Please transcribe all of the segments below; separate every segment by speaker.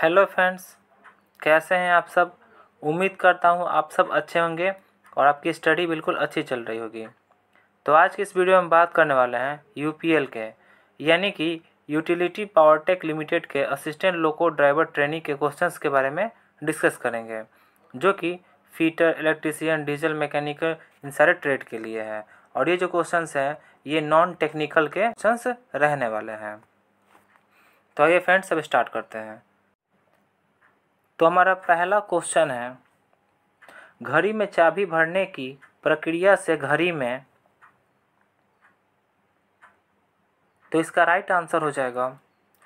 Speaker 1: hello friends कैसे हैं आप सब उम्मीद करता हूँ आप सब अच्छे होंगे और आपकी स्टडी बिल्कुल अच्छी चल रही होगी तो आज की इस वीडियो में बात करने वाले हैं यूपीएल के यानी कि यूटिलिटी पावर टेक लिमिटेड के असिस्टेंट लोको ड्राइवर ट्रेनिंग के क्वेश्चंस के बारे में डिस्कस करेंगे जो कि फीटर इलेक्ट्रीसियन डीजल मैकेनिकल इन सारे ट्रेड के लिए है और ये जो क्वेश्चंस हैं ये नॉन टेक्निकल के क्वेश्चंस रहने वाले हैं तो ये फ्रेंड्स अब स्टार्ट करते हैं तो हमारा पहला क्वेश्चन है घड़ी में चाबी भरने की प्रक्रिया से घड़ी में तो इसका राइट आंसर हो जाएगा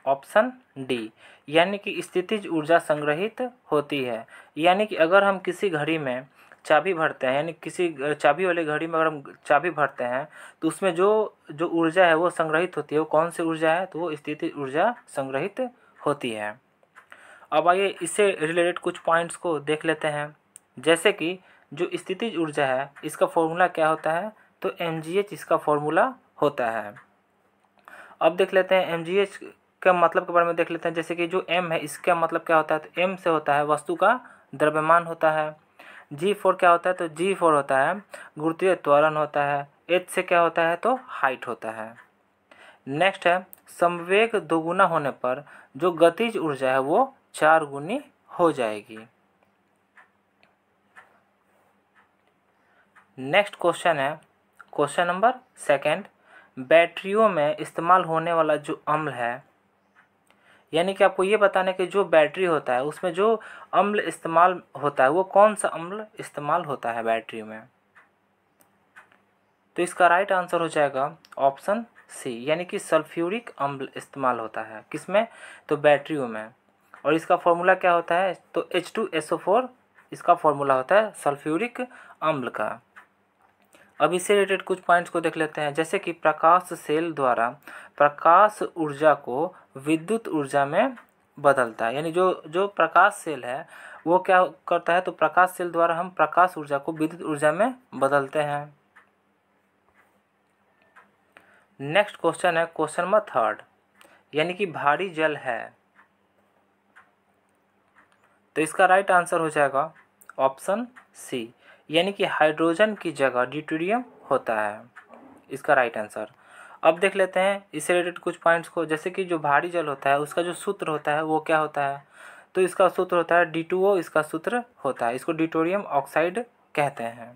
Speaker 1: ऑप्शन डी यानी कि स्थितिज ऊर्जा संग्रहित होती है यानी कि अगर हम किसी घड़ी में चाबी भरते हैं यानी किसी चाबी वाली घड़ी में अगर हम चाबी भरते हैं तो उसमें जो जो ऊर्जा है वो संग्रहित होती है वो कौन सी ऊर्जा है तो वो स्थिति ऊर्जा संग्रहित होती है अब आइए इससे रिलेटेड कुछ पॉइंट्स को देख लेते हैं जैसे कि जो स्थितिज ऊर्जा है इसका फॉर्मूला क्या होता है तो एम इसका फॉर्मूला होता है अब देख लेते हैं एम के मतलब के बारे में देख लेते हैं जैसे कि जो एम है इसका मतलब क्या होता है तो एम से होता है वस्तु का द्रव्यमान होता है जी फोर क्या होता है तो जी फोर होता है गुरुत्वीय त्वरण होता है एच से क्या होता है तो हाइट होता है नेक्स्ट है संवेग दोगुना होने पर जो गतिज ऊर्जा है वो चार गुनी हो जाएगी नेक्स्ट क्वेश्चन है क्वेश्चन नंबर सेकंड बैटरियों में इस्तेमाल होने वाला जो अम्ल है यानी कि आपको ये बताने कि जो बैटरी होता है उसमें जो अम्ल इस्तेमाल होता है वो कौन सा अम्ल इस्तेमाल होता है बैटरी में तो इसका राइट आंसर हो जाएगा ऑप्शन सी यानी कि सल्फ्यूरिक अम्ल इस्तेमाल होता है किसमें तो बैटरियों में और इसका फॉर्मूला क्या होता है तो H two S O four इसका फॉर्मूला होता है सल्फ्यूरिक अम्ल का अब इससे रिलेटेड कुछ पॉइंट्स को देख लेते हैं जैसे कि प्रकाश सेल द्वारा प्रकाश ऊर्जा को विद्युत ऊर्जा में बदलता है यानी जो जो प्रकाश सेल है वो क्या करता है तो प्रकाश सेल द्वारा हम प्रकाश ऊर्जा को विद्युत ऊर्जा में बदलते हैं नेक्स्ट क्वेश्चन है क्वेश्चन नंबर थर्ड यानी कि भारी जल है तो इसका राइट आंसर हो जाएगा ऑप्शन सी यानी कि हाइड्रोजन की जगह ड्यूटेरियम होता है इसका राइट आंसर अब देख लेते हैं इससे रिलेटेड कुछ पॉइंट्स को जैसे कि जो भारी जल होता है उसका जो सूत्र होता है वो क्या होता है तो इसका सूत्र होता है डी टू ओ इसका सूत्र होता है इसको डिटोरियम ऑक्साइड कहते हैं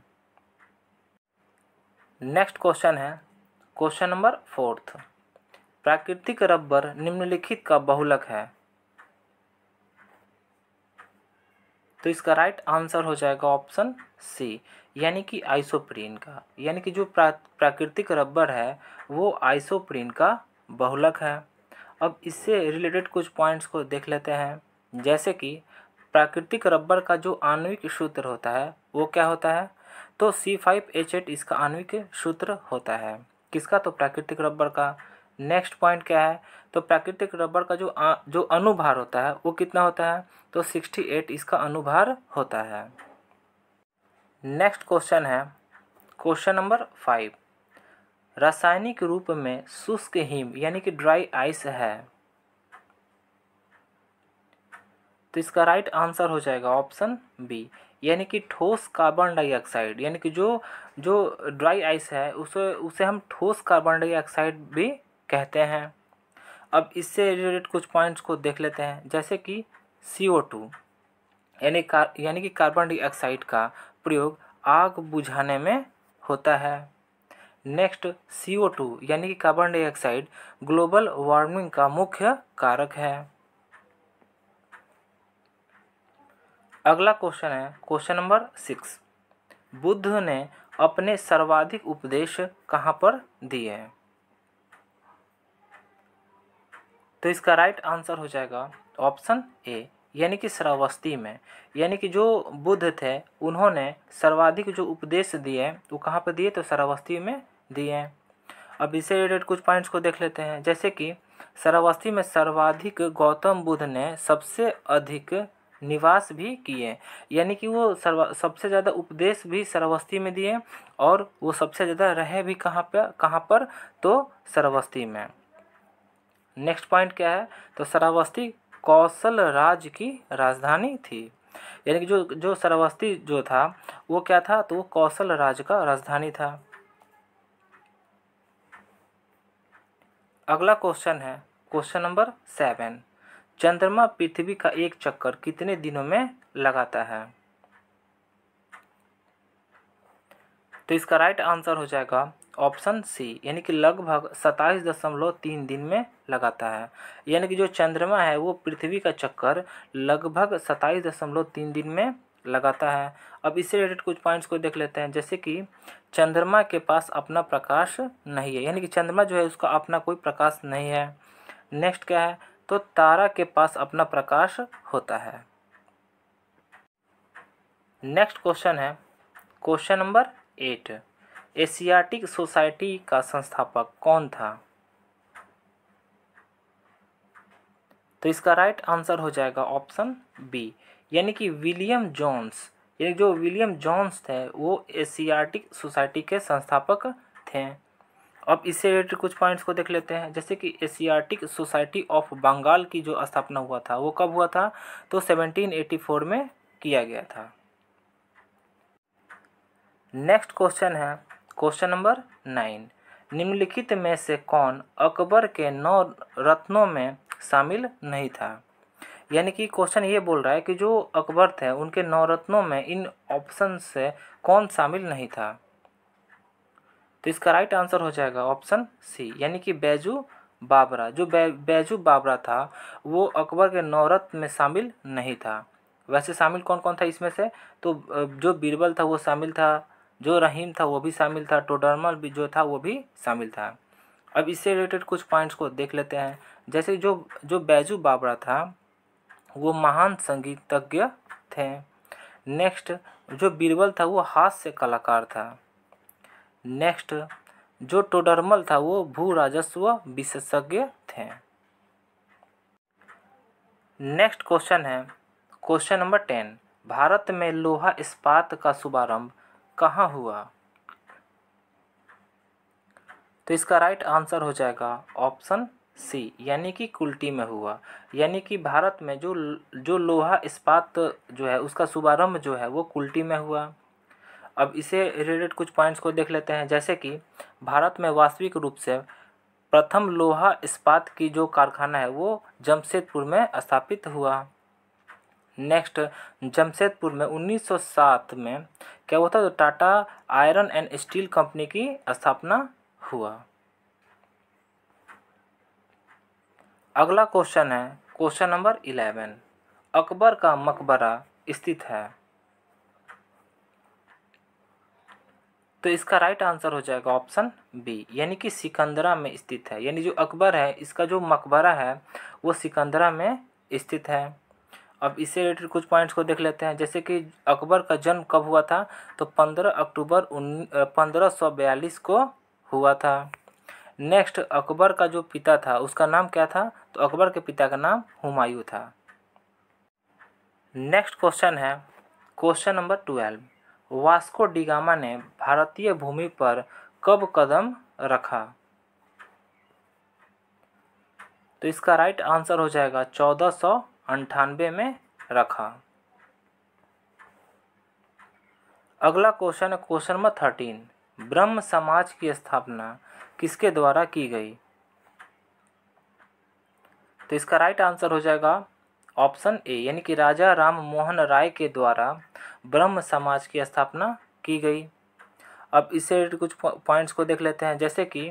Speaker 1: नेक्स्ट क्वेश्चन है क्वेश्चन नंबर फोर्थ प्राकृतिक रबर निम्नलिखित का बहुलक है तो इसका राइट आंसर हो जाएगा ऑप्शन सी यानी कि आइसोप्रीन का यानी कि जो प्रा, प्राकृतिक रबर है वो आइसोप्रीन का बहुलक है अब इससे रिलेटेड कुछ पॉइंट्स को देख लेते हैं जैसे कि प्राकृतिक रबर का जो आणविक सूत्र होता है वो क्या होता है तो सी फाइव एच एट इसका आणविक सूत्र होता है किसका तो प्राकृतिक रबर का नेक्स्ट पॉइंट क्या है तो प्राकृतिक रबर का जो आ, जो अनुभार होता है वो कितना होता है तो सिक्सटी एट इसका अनुभार होता है नेक्स्ट क्वेश्चन है क्वेश्चन नंबर फाइव रासायनिक रूप में शुष्क हिम यानी कि ड्राई आइस है तो इसका राइट आंसर हो जाएगा ऑप्शन बी यानी कि ठोस कार्बन डाइऑक्साइड यानी कि जो जो ड्राई आइस है उसे उसे हम ठोस कार्बन डाइऑक्साइड भी कहते हैं अब इससे रिलेटेड कुछ पॉइंट्स को देख लेते हैं जैसे कि सी ओ टू यानी कार यानी कि कार्बन डाइऑक्साइड का प्रयोग आग बुझाने में होता है नेक्स्ट सी ओ टू यानी कि कार्बन डाइऑक्साइड ग्लोबल वार्मिंग का मुख्य कारक है अगला क्वेश्चन है क्वेश्चन नंबर सिक्स बुद्ध ने अपने सर्वाधिक उपदेश कहाँ पर दिए हैं तो इसका राइट आंसर हो जाएगा ऑप्शन ए यानी कि श्रावस्ती में यानी कि जो बुद्ध थे उन्होंने सर्वाधिक जो उपदेश दिए वो कहाँ पर दिए तो श्रावस्ती में दिए अब इसे रिलेटेड कुछ पॉइंट्स को देख लेते हैं जैसे कि श्रावस्ती में सर्वाधिक गौतम बुद्ध ने सबसे अधिक निवास भी किए यानी कि वो सबसे ज़्यादा उपदेश भी सर्वस्ती में दिए और वो सबसे ज़्यादा रहे भी कहाँ पर कहाँ पर तो सर्वस्ती में नेक्स्ट पॉइंट क्या है तो श्रावस्ती कौशल राज की राजधानी थी यानी कि जो जो सरावस्ती जो था वो क्या था तो वो कौशल राज का राजधानी था अगला क्वेश्चन है क्वेश्चन नंबर सेवन चंद्रमा पृथ्वी का एक चक्कर कितने दिनों में लगाता है तो इसका राइट आंसर हो जाएगा ऑप्शन सी यानी कि लगभग सताईस दशमलव तीन दिन में लगाता है यानी कि जो चंद्रमा है वो पृथ्वी का चक्कर लगभग सताईस दशमलव तीन दिन में लगाता है अब इससे रिलेटेड कुछ पॉइंट्स को देख लेते हैं जैसे कि चंद्रमा के पास अपना प्रकाश नहीं है यानी कि चंद्रमा जो है उसका अपना कोई प्रकाश नहीं है नेक्स्ट क्या है तो तारा के पास अपना प्रकाश होता है नेक्स्ट क्वेश्चन है question number eight Asiatic Society का संस्थापक कौन था तो इसका राइट आंसर हो जाएगा ऑप्शन बी यानी कि विलियम जॉन्स यानी जो विलियम जॉन्स थे वो एशियाटिक सोसाइटी के संस्थापक थे अब इससे रिलेटेड कुछ पॉइंट्स को देख लेते हैं जैसे कि एशियाटिक सोसाइटी ऑफ बंगाल की जो स्थापना हुआ था वो कब हुआ था तो 1784 में किया गया था नेक्स्ट क्वेश्चन है क्वेश्चन नंबर नाइन निम्नलिखित में से कौन अकबर के नौ रत्नों में शामिल नहीं था यानी कि क्वेश्चन ये बोल रहा है कि जो अकबर थे उनके नौ रत्नों में इन ऑप्शन से कौन शामिल नहीं था तो इसका राइट आंसर हो जाएगा ऑप्शन सी यानी कि बैजू बाबरा जो बै, बैजू बाबरा था वो अकबर के रत्न में शामिल नहीं था वैसे शामिल कौन कौन था इसमें से तो जो बीरबल था वो शामिल था जो रहीम था वो भी शामिल था टोडरमल भी जो था वो भी शामिल था अब इससे रिलेटेड कुछ पॉइंट्स को देख लेते हैं जैसे जो जो बैजू बाबरा था वो महान संगीतज्ञ थे नेक्स्ट जो बीरबल था वो हास्य कलाकार था नेक्स्ट जो टोडरमल था वो भू राजस्व विशेषज्ञ थे नेक्स्ट क्वेश्चन है क्वेश्चन नंबर टेन भारत में लोहा इस्पात का शुभारंभ कहाँ हुआ तो इसका राइट आंसर हो जाएगा ऑप्शन सी यानी कि कुल्टी में हुआ यानी कि भारत में जो जो लोहा इस्पात जो है उसका शुभारंभ जो है वो कुल्टी में हुआ अब इसे रिलेटेड कुछ पॉइंट्स को देख लेते हैं जैसे कि भारत में वास्तविक रूप से प्रथम लोहा इस्पात की जो कारखाना है वो जमशेदपुर में स्थापित हुआ नेक्स्ट जमशेदपुर में 1907 में क्या हुआ था तो Tata iron and steel company की स्थापना हुआ अगला क्वेश्चन है क्वेश्चन नंबर इलेवन अकबर का मकबरा स्थित है तो इसका राइट आंसर हो जाएगा ऑप्शन बी यानी कि सिकंदरा में स्थित है यानी जो अकबर है इसका जो मकबरा है वो सिकंदरा में स्थित है अब इससे रिलेटेड कुछ पॉइंट्स को देख लेते हैं जैसे कि अकबर का जन्म कब हुआ था तो पंद्रह अक्टूबर उन्नीस पंद्रह सौ बयालीस को हुआ था नेक्स्ट अकबर का जो पिता था उसका नाम क्या था तो अकबर के पिता का नाम हुमायूं था नेक्स्ट क्वेश्चन है question number twelve Vasco da Gama ने भारतीय भूमि पर कब कदम रखा तो इसका राइट आंसर हो जाएगा चौदह सौ अंठानबे में रखा अगला क्वेश्चन है क्वेश्चन नंबर थर्टीन ब्रह्म समाज की स्थापना किसके द्वारा की गई तो इसका राइट आंसर हो जाएगा ऑप्शन ए यानी कि राजा राम मोहन राय के द्वारा ब्रह्म समाज की स्थापना की गई अब इससे कुछ पॉइंट्स को देख लेते हैं जैसे कि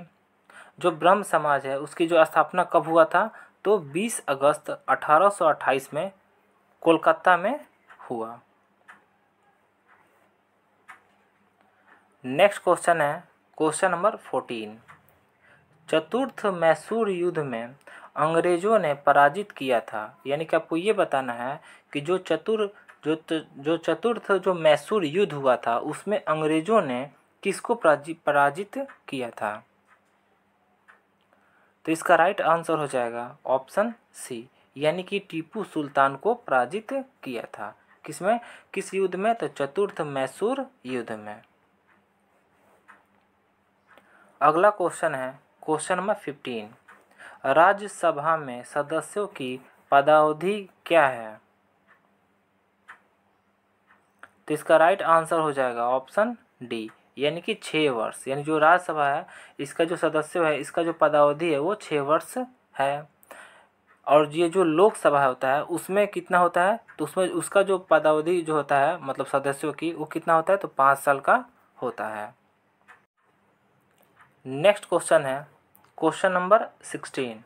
Speaker 1: जो ब्रह्म समाज है उसकी जो स्थापना कब हुआ था तो 20 अगस्त 1828 में कोलकाता में हुआ नेक्स्ट क्वेश्चन है क्वेश्चन नंबर फोर्टीन चतुर्थ मैसूर युद्ध में अंग्रेजों ने पराजित किया था यानी कि आपको ये बताना है कि जो चतुर जो जो चतुर्थ जो मैसूर युद्ध हुआ था उसमें अंग्रेजों ने किसको पराजित किया था तो इसका राइट आंसर हो जाएगा ऑप्शन सी यानी कि टीपू सुल्तान को पराजित किया था किसमें किस युद्ध में तो चतुर्थ मैसूर युद्ध में अगला क्वेश्चन है क्वेश्चन नंबर फिफ्टीन राज्यसभा में सदस्यों की पदावधि क्या है तो इसका राइट आंसर हो जाएगा ऑप्शन डी यानी कि छः वर्ष यानी जो राज्यसभा है इसका जो सदस्य है इसका जो पदावधि है वो छः वर्ष है और ये जो लोकसभा होता है उसमें कितना होता है तो उसमें उसका जो पदावधि जो होता है मतलब सदस्यों की वो कितना होता है तो पाँच साल का होता है नेक्स्ट क्वेश्चन है question number sixteen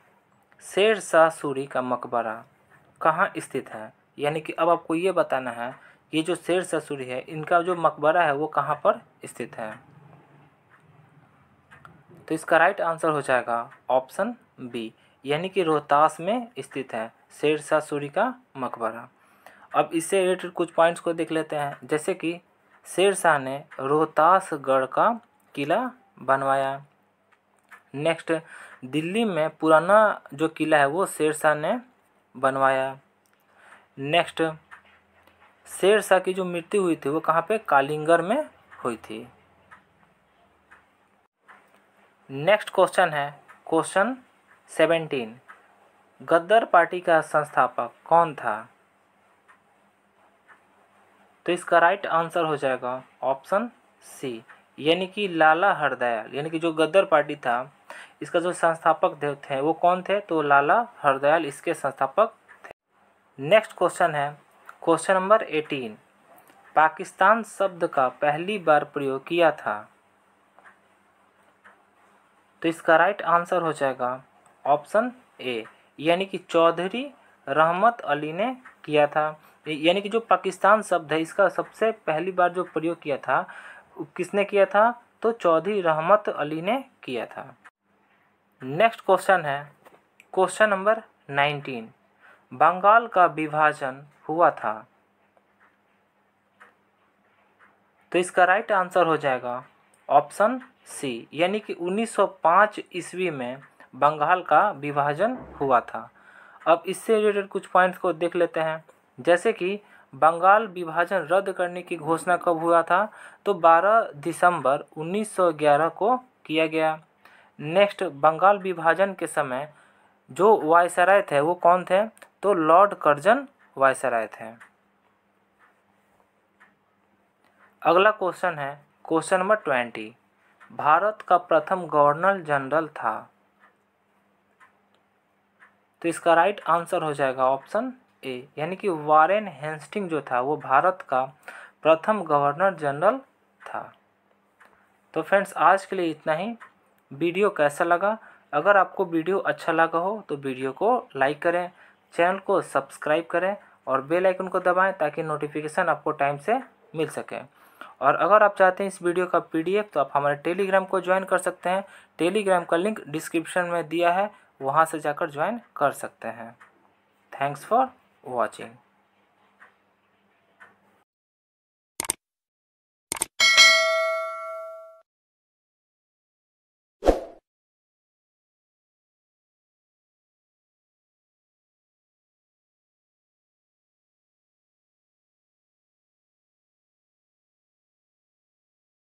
Speaker 1: Sher Shah Suri का मकबरा कहाँ स्थित है यानी कि अब आपको ये बताना है ये जो शेर ससुरी है इनका जो मकबरा है वो कहाँ पर स्थित है तो इसका राइट आंसर हो जाएगा ऑप्शन बी यानी कि रोहतास में स्थित है शेर शाह सूरी का मकबरा अब इससे रिलेटेड कुछ पॉइंट्स को देख लेते हैं जैसे कि शेर शाह ने रोहतासगढ़ का किला बनवाया नेक्स्ट दिल्ली में पुराना जो किला है वो शेर शाह ने बनवाया नेक्स्ट शेर शाह की जो मृत्यु हुई थी वो कहाँ पे कालिंगर में हुई थी नेक्स्ट क्वेश्चन है क्वेश्चन सेवेंटीन गद्दर पार्टी का संस्थापक कौन था तो इसका राइट आंसर हो जाएगा ऑप्शन सी यानी कि लाला हरदयाल यानी कि जो गद्दर पार्टी था इसका जो संस्थापक देव थे वो कौन थे तो लाला हरदयाल इसके संस्थापक थे नेक्स्ट क्वेश्चन है क्वेश्चन नंबर एटीन पाकिस्तान शब्द का पहली बार प्रयोग किया था तो इसका राइट आंसर हो जाएगा ऑप्शन ए यानी कि चौधरी रहमत अली ने किया था यानी कि जो पाकिस्तान शब्द है इसका सबसे पहली बार जो प्रयोग किया था किसने किया था तो चौधरी रहमत अली ने किया था नेक्स्ट क्वेश्चन है क्वेश्चन नंबर नाइनटीन बंगाल का विभाजन हुआ था तो इसका राइट आंसर हो जाएगा ऑप्शन सी यानी कि 1905 ईस्वी में बंगाल का विभाजन हुआ था अब इससे रिलेटेड कुछ पॉइंट्स को देख लेते हैं जैसे कि बंगाल विभाजन रद्द करने की घोषणा कब हुआ था तो 12 दिसंबर 1911 को किया गया नेक्स्ट बंगाल विभाजन के समय जो वायसराय थे वो कौन थे तो लॉर्ड कर्जन वायसराय थे अगला क्वेश्चन है क्वेश्चन नंबर ट्वेंटी भारत का प्रथम गवर्नर जनरल था तो इसका राइट आंसर हो जाएगा ऑप्शन ए यानी कि वारेन हेंस्टिंग जो था वो भारत का प्रथम गवर्नर जनरल था तो फ्रेंड्स आज के लिए इतना ही वीडियो कैसा लगा अगर आपको वीडियो अच्छा लगा हो तो वीडियो को लाइक करें चैनल को सब्सक्राइब करें और बेल आइकन को दबाएं ताकि नोटिफिकेशन आपको टाइम से मिल सके और अगर आप चाहते हैं इस वीडियो का पीडीएफ तो आप हमारे टेलीग्राम को ज्वाइन कर सकते हैं टेलीग्राम का लिंक डिस्क्रिप्शन में दिया है वहाँ से जाकर ज्वाइन कर सकते हैं थैंक्स फॉर वॉचिंग